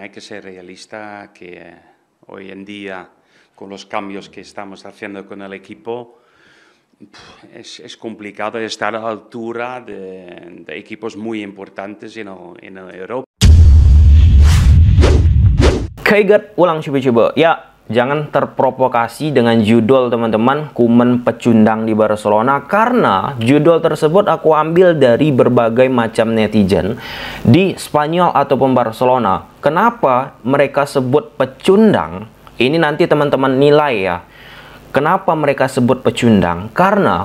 Hay que ser realista que eh, hoy en día, con los cambios que estamos haciendo con el equipo, es, complicado estar a la altura de, equipos muy importantes en, Europa. Ya, jangan terprovokasi dengan judul teman-teman Kuman Pecundang di Barcelona karena judul tersebut aku ambil dari berbagai macam netizen di Spanyol ataupun Barcelona. Kenapa mereka sebut pecundang? Ini nanti teman-teman nilai ya. Kenapa mereka sebut pecundang? Karena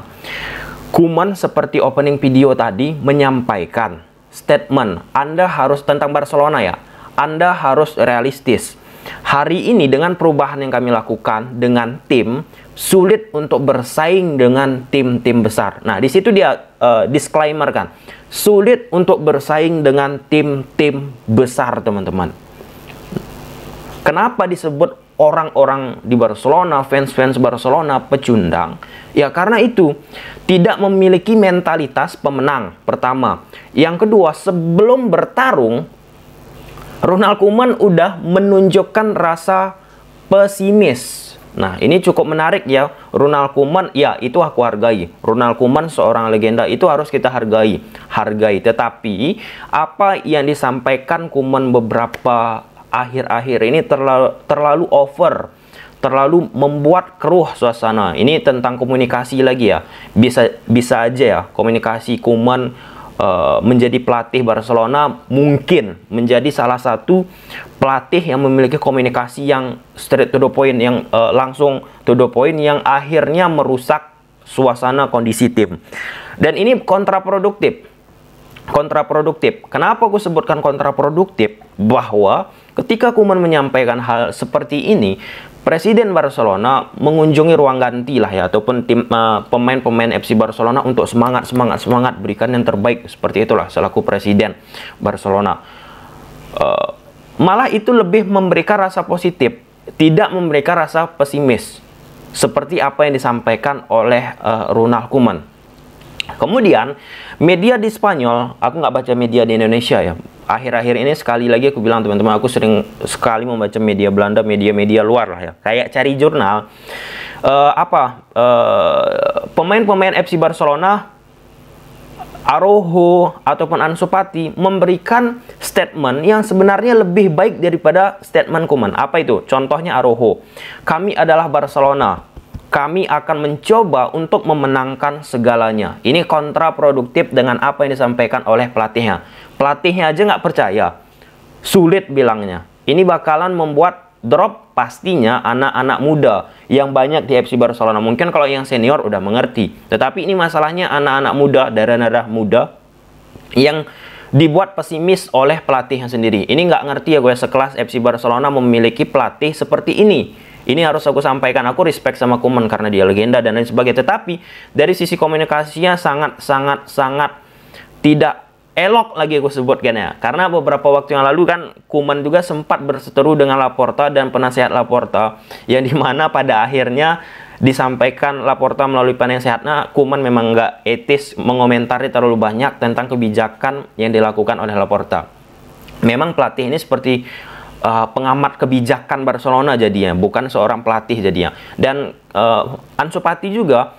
Kuman seperti opening video tadi menyampaikan statement Anda harus tentang Barcelona ya. Anda harus realistis Hari ini dengan perubahan yang kami lakukan dengan tim sulit untuk bersaing dengan tim-tim besar. Nah, di situ dia uh, disclaimer kan. Sulit untuk bersaing dengan tim-tim besar, teman-teman. Kenapa disebut orang-orang di Barcelona, fans-fans Barcelona pecundang? Ya karena itu tidak memiliki mentalitas pemenang pertama. Yang kedua, sebelum bertarung Ronald Koeman udah menunjukkan rasa pesimis. Nah, ini cukup menarik ya. Ronald Koeman, ya itu aku hargai. Ronald Koeman seorang legenda itu harus kita hargai. Hargai. Tetapi, apa yang disampaikan Koeman beberapa akhir-akhir ini terlalu, terlalu over. Terlalu membuat keruh suasana. Ini tentang komunikasi lagi ya. Bisa bisa aja ya, komunikasi Kuman. Eh, menjadi pelatih Barcelona mungkin menjadi salah satu pelatih yang memiliki komunikasi yang straight to the point yang uh, langsung to the point yang akhirnya merusak suasana kondisi tim. Dan ini kontraproduktif. Kontraproduktif. Kenapa aku sebutkan kontraproduktif? Bahwa ketika Kuman menyampaikan hal seperti ini, Presiden Barcelona mengunjungi ruang ganti lah ya ataupun tim eh, pemain-pemain uh, FC Barcelona untuk semangat semangat semangat berikan yang terbaik seperti itulah selaku presiden Barcelona. Uh, malah itu lebih memberikan rasa positif, tidak memberikan rasa pesimis seperti apa yang disampaikan oleh uh, Ronald Koeman. Kemudian media di Spanyol, aku nggak baca media di Indonesia ya, akhir-akhir ini sekali lagi aku bilang teman-teman aku sering sekali membaca media Belanda media-media luar lah ya kayak cari jurnal uh, apa eh, pemain-pemain uh, FC Barcelona Aroho ataupun Ansu Fati memberikan statement yang sebenarnya lebih baik daripada statement Kuman. Apa itu? Contohnya Aroho. Kami adalah Barcelona kami akan mencoba untuk memenangkan segalanya. Ini kontraproduktif dengan apa yang disampaikan oleh pelatihnya. Pelatihnya aja nggak percaya. Sulit bilangnya. Ini bakalan membuat drop pastinya anak-anak muda yang banyak di FC Barcelona. Mungkin kalau yang senior udah mengerti. Tetapi ini masalahnya anak-anak muda, darah-darah muda yang dibuat pesimis oleh pelatihnya sendiri. Ini nggak ngerti ya gue sekelas FC Barcelona memiliki pelatih seperti ini ini harus aku sampaikan, aku respect sama Kuman karena dia legenda dan lain sebagainya. Tetapi dari sisi komunikasinya sangat sangat sangat tidak elok lagi aku sebutkan ya. Karena beberapa waktu yang lalu kan Kuman juga sempat berseteru dengan Laporta dan penasehat Laporta yang dimana pada akhirnya disampaikan Laporta melalui penasehatnya Kuman memang nggak etis mengomentari terlalu banyak tentang kebijakan yang dilakukan oleh Laporta. Memang pelatih ini seperti uh, pengamat kebijakan Barcelona jadinya, bukan seorang pelatih jadinya. Dan uh, Ansu Fati juga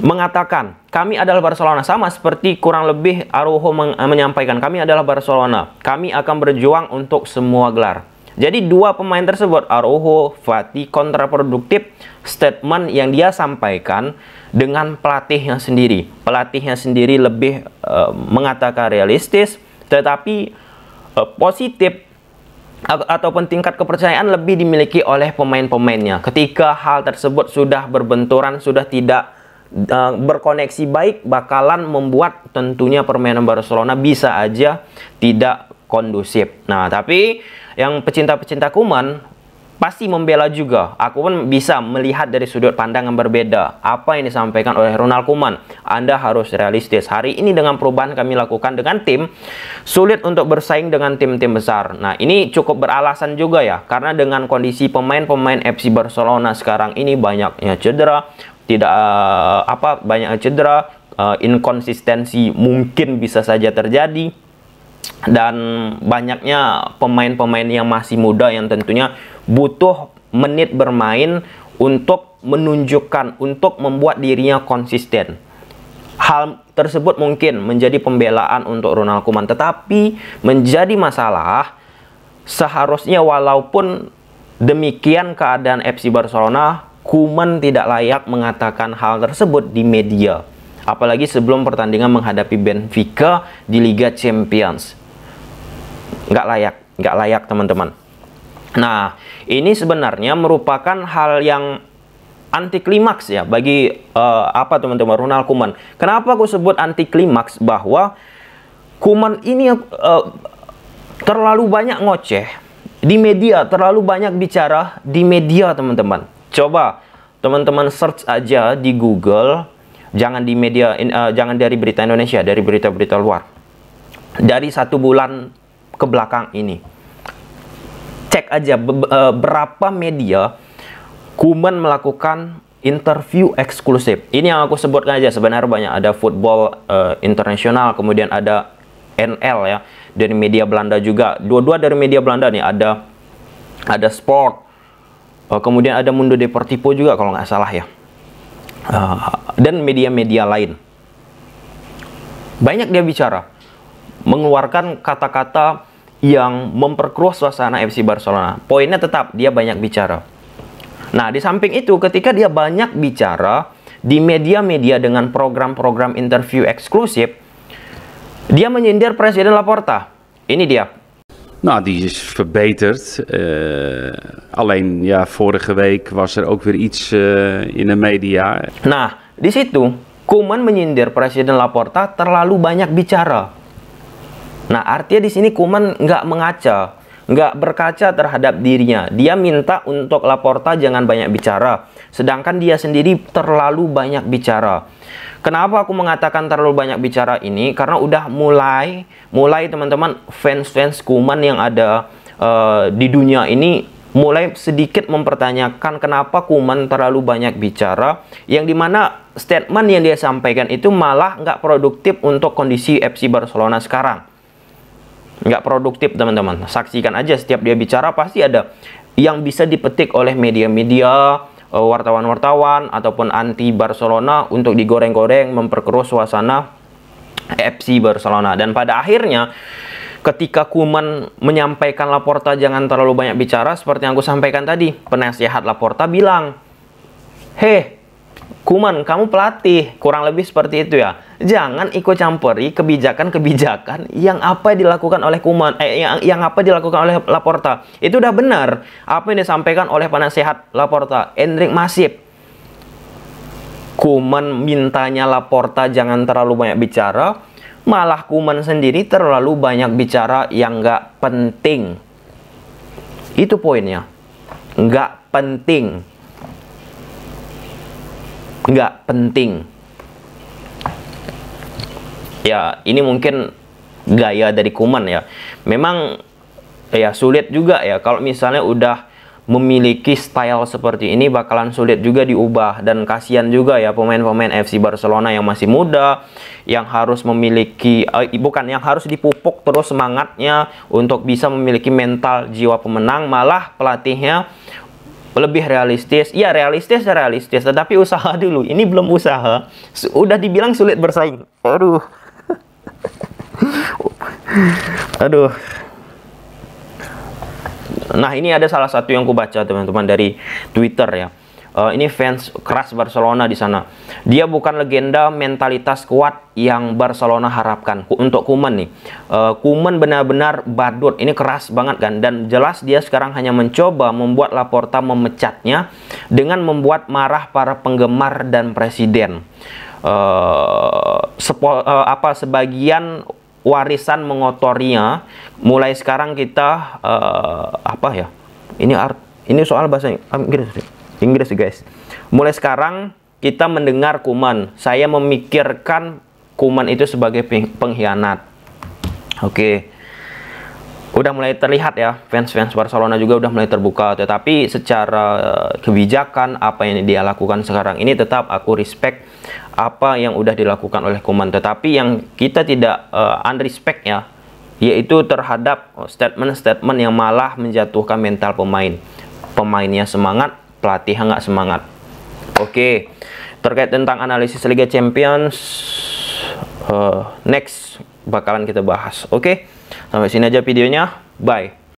mengatakan, kami adalah Barcelona. Sama seperti kurang lebih Aruho men eh, menyampaikan, kami adalah Barcelona. Kami akan berjuang untuk semua gelar. Jadi dua pemain tersebut, Aruho Fati, kontraproduktif statement yang dia sampaikan dengan pelatihnya sendiri. Pelatihnya sendiri lebih uh, mengatakan realistis, tetapi uh, positif ataupun tingkat kepercayaan lebih dimiliki oleh pemain-pemainnya. Ketika hal tersebut sudah berbenturan, sudah tidak e, berkoneksi baik, bakalan membuat tentunya permainan Barcelona bisa aja tidak kondusif. Nah, tapi yang pecinta-pecinta kuman pasti membela juga. Aku pun bisa melihat dari sudut pandang yang berbeda. Apa yang disampaikan oleh Ronald Koeman, Anda harus realistis. Hari ini dengan perubahan kami lakukan dengan tim, sulit untuk bersaing dengan tim-tim besar. Nah, ini cukup beralasan juga ya, karena dengan kondisi pemain-pemain FC Barcelona sekarang ini banyaknya cedera, tidak uh, apa banyak cedera, uh, inkonsistensi mungkin bisa saja terjadi dan banyaknya pemain-pemain yang masih muda yang tentunya butuh menit bermain untuk menunjukkan untuk membuat dirinya konsisten. Hal tersebut mungkin menjadi pembelaan untuk Ronald Koeman tetapi menjadi masalah seharusnya walaupun demikian keadaan FC Barcelona Koeman tidak layak mengatakan hal tersebut di media apalagi sebelum pertandingan menghadapi Benfica di Liga Champions. Nggak layak, nggak layak teman-teman. Nah, ini sebenarnya merupakan hal yang anti klimaks ya bagi uh, apa teman-teman Ronald Kuman. Kenapa aku sebut anti klimaks bahwa Kuman ini uh, terlalu banyak ngoceh di media, terlalu banyak bicara di media teman-teman. Coba teman-teman search aja di Google jangan di media uh, jangan dari berita Indonesia, dari berita-berita luar. Dari satu bulan ke belakang ini. Cek aja be uh, berapa media Kuman melakukan interview eksklusif. Ini yang aku sebutkan aja sebenarnya banyak ada football uh, internasional, kemudian ada NL ya dari media Belanda juga. Dua-dua dari media Belanda nih ada ada sport, kemudian ada Mundo Deportivo juga kalau nggak salah ya. Ah, dan media-media lain. Banyak dia bicara, mengeluarkan kata-kata yang memperkeruh suasana FC Barcelona. Poinnya tetap dia banyak bicara. Nah, di samping itu ketika dia banyak bicara di media-media dengan program-program interview eksklusif, dia menyindir Presiden Laporta. Ini dia. Nou, die is verbeterd. Uh, alleen ja, vorige week was er ook weer iets uh, in de media. Nah, di situ Kuman menyindir Presiden Laporta terlalu banyak bicara. Nah, artinya di sini Kuman nggak mengaca, nggak berkaca terhadap dirinya. Dia minta untuk Laporta jangan banyak bicara, sedangkan dia sendiri terlalu banyak bicara. Kenapa aku mengatakan terlalu banyak bicara ini? Karena udah mulai, mulai teman-teman fans-fans kuman yang ada uh, di dunia ini mulai sedikit mempertanyakan kenapa kuman terlalu banyak bicara, yang dimana statement yang dia sampaikan itu malah nggak produktif untuk kondisi FC Barcelona sekarang. Nggak produktif teman-teman, saksikan aja setiap dia bicara pasti ada yang bisa dipetik oleh media-media Eh, wartawan-wartawan ataupun anti Barcelona untuk digoreng-goreng memperkeruh suasana FC Barcelona dan pada akhirnya ketika Kuman menyampaikan Laporta jangan terlalu banyak bicara seperti yang aku sampaikan tadi penasihat Laporta bilang heh Kuman, kamu pelatih, kurang lebih seperti itu ya. Jangan ikut campuri kebijakan-kebijakan yang apa dilakukan oleh Kuman, eh, yang, yang apa dilakukan oleh Laporta. Itu udah benar apa yang disampaikan oleh penasehat Laporta, Enric Masip. Kuman mintanya Laporta jangan terlalu banyak bicara, malah Kuman sendiri terlalu banyak bicara yang nggak penting. Itu poinnya, nggak penting nggak penting. Ya, ini mungkin gaya dari Kuman ya. Memang ya sulit juga ya kalau misalnya udah memiliki style seperti ini bakalan sulit juga diubah dan kasihan juga ya pemain-pemain FC Barcelona yang masih muda yang harus memiliki eh, bukan yang harus dipupuk terus semangatnya untuk bisa memiliki mental jiwa pemenang malah pelatihnya lebih realistis. Ya realistis realistis, tetapi usaha dulu. Ini belum usaha, sudah dibilang sulit bersaing. Aduh. Aduh. Nah, ini ada salah satu yang kubaca teman-teman dari Twitter ya uh, ini fans keras Barcelona di sana. Dia bukan legenda mentalitas kuat yang Barcelona harapkan untuk Kuman nih. Uh, eh, Kuman benar-benar badut, ini keras banget kan dan jelas dia sekarang hanya mencoba membuat Laporta memecatnya dengan membuat marah para penggemar dan presiden. Uh, sepo, uh, apa sebagian warisan mengotorinya mulai sekarang kita uh, apa ya ini art ini soal bahasa Inggris Inggris guys. Mulai sekarang kita mendengar kuman. Saya memikirkan kuman itu sebagai pengkhianat. Oke. Udah mulai terlihat ya fans-fans Barcelona juga udah mulai terbuka tetapi secara kebijakan apa yang dia lakukan sekarang ini tetap aku respect apa yang udah dilakukan oleh Kuman tetapi yang kita tidak uh, unrespect ya yaitu terhadap oh, statement-statement yang malah menjatuhkan mental pemain. Pemainnya semangat, Pelatih nggak semangat. Oke, okay. terkait tentang analisis Liga Champions, uh, next bakalan kita bahas. Oke, okay? sampai sini aja videonya. Bye.